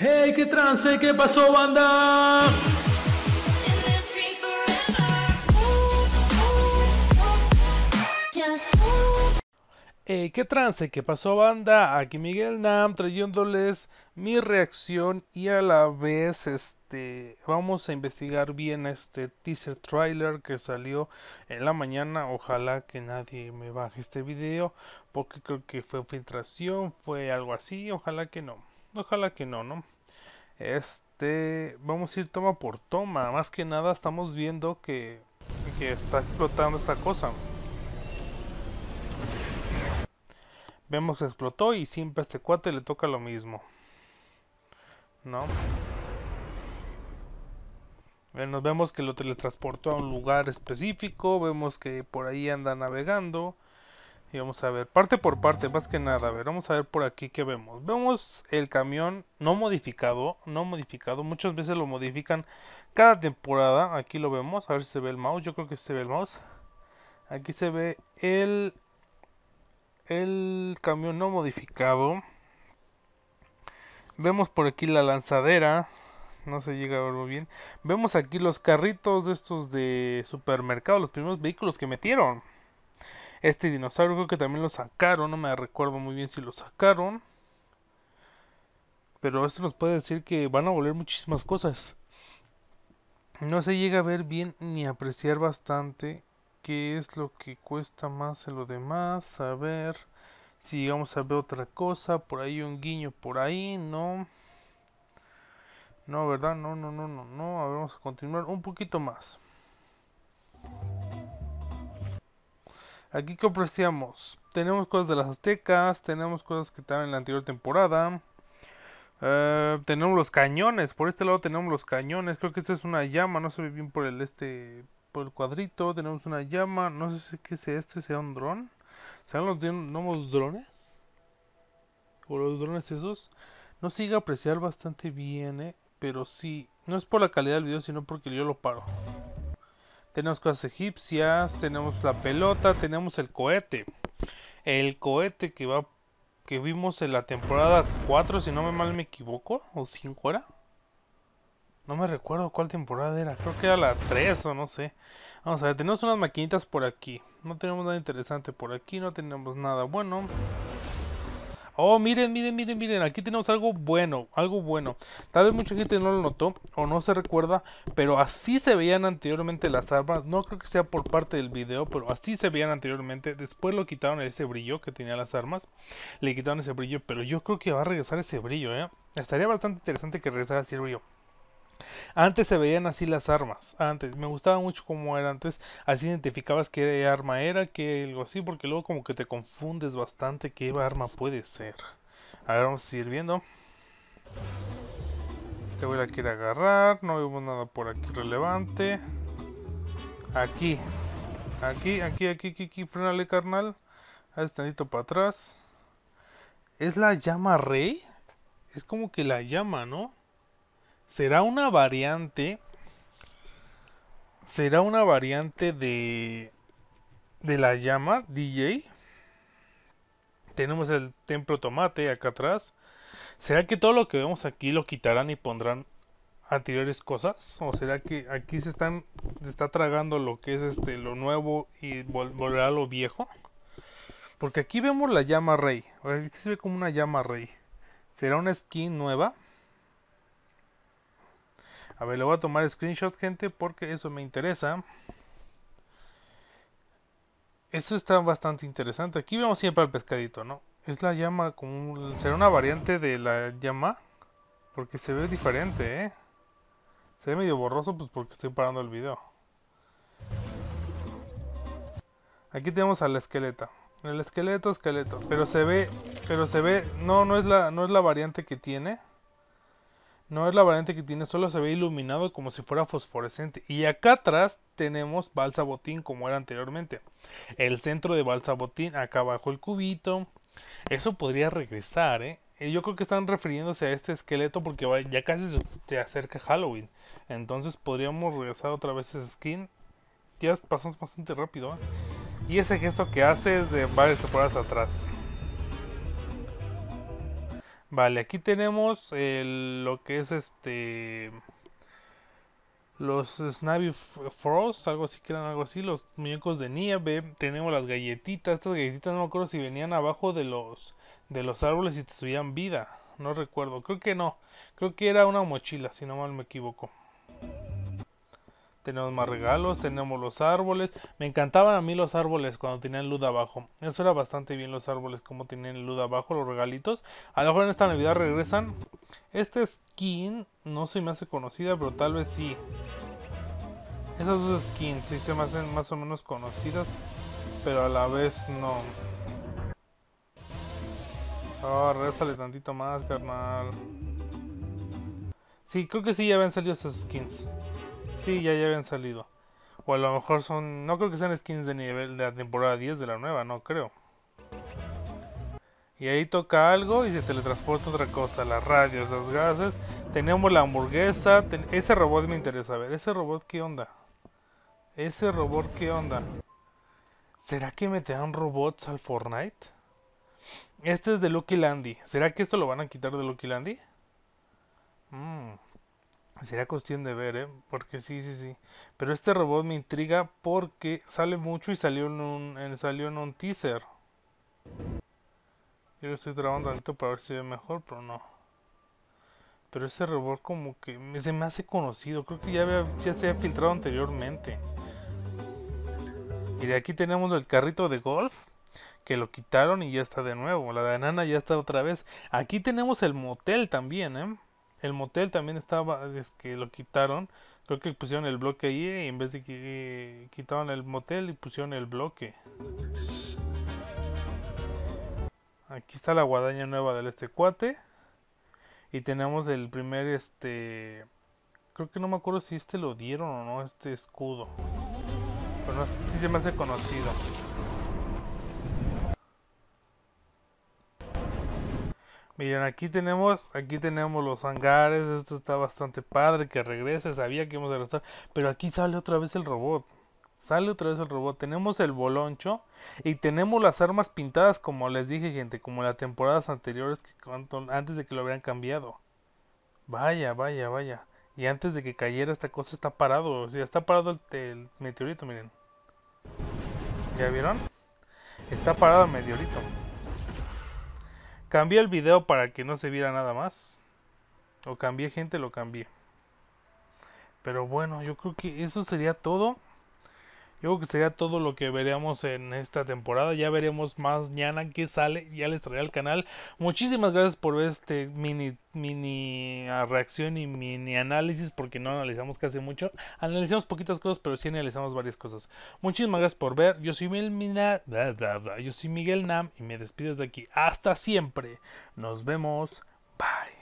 Hey, qué trance, qué pasó, banda. Hey, eh, qué trance, qué pasó, banda. Aquí Miguel Nam trayéndoles mi reacción y a la vez este vamos a investigar bien este teaser trailer que salió en la mañana. Ojalá que nadie me baje este video porque creo que fue filtración, fue algo así. Ojalá que no. Ojalá que no, ¿no? Este, vamos a ir toma por toma. Más que nada estamos viendo que, que está explotando esta cosa. Vemos que explotó y siempre a este cuate le toca lo mismo. ¿No? Nos vemos que lo teletransportó a un lugar específico. Vemos que por ahí anda navegando. Y vamos a ver, parte por parte, más que nada. A ver, vamos a ver por aquí qué vemos. Vemos el camión no modificado, no modificado. Muchas veces lo modifican cada temporada. Aquí lo vemos, a ver si se ve el mouse. Yo creo que se ve el mouse. Aquí se ve el, el camión no modificado. Vemos por aquí la lanzadera. No se llega a ver muy bien. Vemos aquí los carritos de estos de supermercado, los primeros vehículos que metieron. Este dinosaurio creo que también lo sacaron, no me recuerdo muy bien si lo sacaron. Pero esto nos puede decir que van a volver muchísimas cosas. No se llega a ver bien ni apreciar bastante qué es lo que cuesta más en lo demás. A ver si vamos a ver otra cosa. Por ahí un guiño, por ahí, no. No, ¿verdad? No, no, no, no, no. vamos a continuar un poquito más. Aquí que apreciamos, tenemos cosas de las aztecas, tenemos cosas que estaban en la anterior temporada. Eh, tenemos los cañones, por este lado tenemos los cañones, creo que esta es una llama, no se ve bien por el este por el cuadrito, tenemos una llama, no sé si qué sea esto, sea un dron. ¿Serán los nuevos drones? O los drones esos. No sigue apreciar bastante bien, eh, pero sí, no es por la calidad del video, sino porque yo lo paro. Tenemos cosas egipcias, tenemos la pelota, tenemos el cohete. El cohete que va que vimos en la temporada 4, si no me mal me equivoco, o 5 era. No me recuerdo cuál temporada era, creo que era la 3 o no sé. Vamos a ver, tenemos unas maquinitas por aquí. No tenemos nada interesante por aquí, no tenemos nada bueno. Oh, miren, miren, miren, miren, aquí tenemos algo bueno, algo bueno. Tal vez mucha gente no lo notó o no se recuerda, pero así se veían anteriormente las armas. No creo que sea por parte del video, pero así se veían anteriormente. Después lo quitaron ese brillo que tenía las armas. Le quitaron ese brillo, pero yo creo que va a regresar ese brillo, ¿eh? Estaría bastante interesante que regresara ese brillo. Antes se veían así las armas, antes, me gustaba mucho cómo era antes, así identificabas qué arma era, qué algo así, porque luego como que te confundes bastante qué arma puede ser. A ver, vamos a seguir viendo. Este voy a querer agarrar, no vemos nada por aquí relevante. Aquí, aquí, aquí, aquí, aquí, aquí, frenale carnal. este tantito para atrás. ¿Es la llama rey? Es como que la llama, ¿no? ¿Será una variante? ¿Será una variante de... de la llama DJ? Tenemos el templo tomate acá atrás. ¿Será que todo lo que vemos aquí lo quitarán y pondrán anteriores cosas? ¿O será que aquí se están está tragando lo que es este lo nuevo y volverá lo viejo? Porque aquí vemos la llama rey. Aquí se ve como una llama rey. ¿Será una skin nueva? A ver, le voy a tomar screenshot, gente, porque eso me interesa. Esto está bastante interesante. Aquí vemos siempre al pescadito, ¿no? Es la llama, será una variante de la llama. Porque se ve diferente, ¿eh? Se ve medio borroso, pues porque estoy parando el video. Aquí tenemos a la esqueleta. El esqueleto, esqueleto. Pero se ve, pero se ve, no, no es la, no es la variante que tiene. No es la variante que tiene, solo se ve iluminado como si fuera fosforescente. Y acá atrás tenemos balsa botín como era anteriormente. El centro de balsa botín, acá abajo el cubito. Eso podría regresar, ¿eh? Yo creo que están refiriéndose a este esqueleto porque ya casi se acerca Halloween. Entonces podríamos regresar otra vez a ese skin. Ya pasamos bastante rápido. ¿eh? Y ese gesto que hace de varias temporadas atrás. Vale, aquí tenemos lo que es este los Snappy Frost, algo así que eran algo así, los muñecos de nieve, tenemos las galletitas, estas galletitas no me acuerdo si venían abajo de los de los árboles y te subían vida, no recuerdo, creo que no, creo que era una mochila, si no mal me equivoco. Tenemos más regalos, tenemos los árboles. Me encantaban a mí los árboles cuando tenían luz abajo. Eso era bastante bien los árboles como tenían luz abajo, los regalitos. A lo mejor en esta Navidad regresan. Este skin no se me hace conocida, pero tal vez sí. Esas dos skins sí se me hacen más o menos conocidas, pero a la vez no. Ah, oh, tantito más, carnal. Sí, creo que sí ya habían salido esas skins. Sí, ya, ya habían salido. O a lo mejor son. No creo que sean skins de nivel de la temporada 10 de la nueva, no creo. Y ahí toca algo y se teletransporta otra cosa: las radios, los gases. Tenemos la hamburguesa. Ese robot me interesa a ver. ¿Ese robot qué onda? ¿Ese robot qué onda? ¿Será que meterán robots al Fortnite? Este es de Lucky Landy. ¿Será que esto lo van a quitar de Lucky Landy? Mmm. Sería cuestión de ver, ¿eh? Porque sí, sí, sí. Pero este robot me intriga porque sale mucho y salió en un, salió en un teaser. Yo lo estoy trabajando ahorita para ver si ve mejor, pero no. Pero ese robot como que me, se me hace conocido. Creo que ya, ya se había filtrado anteriormente. Y de aquí tenemos el carrito de golf. Que lo quitaron y ya está de nuevo. La de nana ya está otra vez. Aquí tenemos el motel también, ¿eh? El motel también estaba, es que lo quitaron. Creo que pusieron el bloque ahí y eh, en vez de que eh, quitaron el motel y pusieron el bloque. Aquí está la guadaña nueva del este cuate. Y tenemos el primer este creo que no me acuerdo si este lo dieron o no este escudo. Pero si se me hace conocido. Miren, aquí tenemos, aquí tenemos los hangares, esto está bastante padre, que regrese, sabía que íbamos a gastar, pero aquí sale otra vez el robot. Sale otra vez el robot. Tenemos el boloncho y tenemos las armas pintadas, como les dije, gente, como en las temporadas anteriores, que antes de que lo hubieran cambiado. Vaya, vaya, vaya. Y antes de que cayera esta cosa está parado, o sea, está parado el meteorito, miren. ¿Ya vieron? Está parado el meteorito. Cambié el video para que no se viera nada más. O cambié, gente, lo cambié. Pero bueno, yo creo que eso sería todo. Yo creo que sería todo lo que veremos en esta temporada. Ya veremos más mañana que sale. Ya les traeré al canal. Muchísimas gracias por ver este mini, mini ah, reacción y mini análisis. Porque no analizamos casi mucho. Analizamos poquitas cosas, pero sí analizamos varias cosas. Muchísimas gracias por ver. Yo soy Miguel, Yo soy Miguel Nam y me despido de aquí. Hasta siempre. Nos vemos. Bye.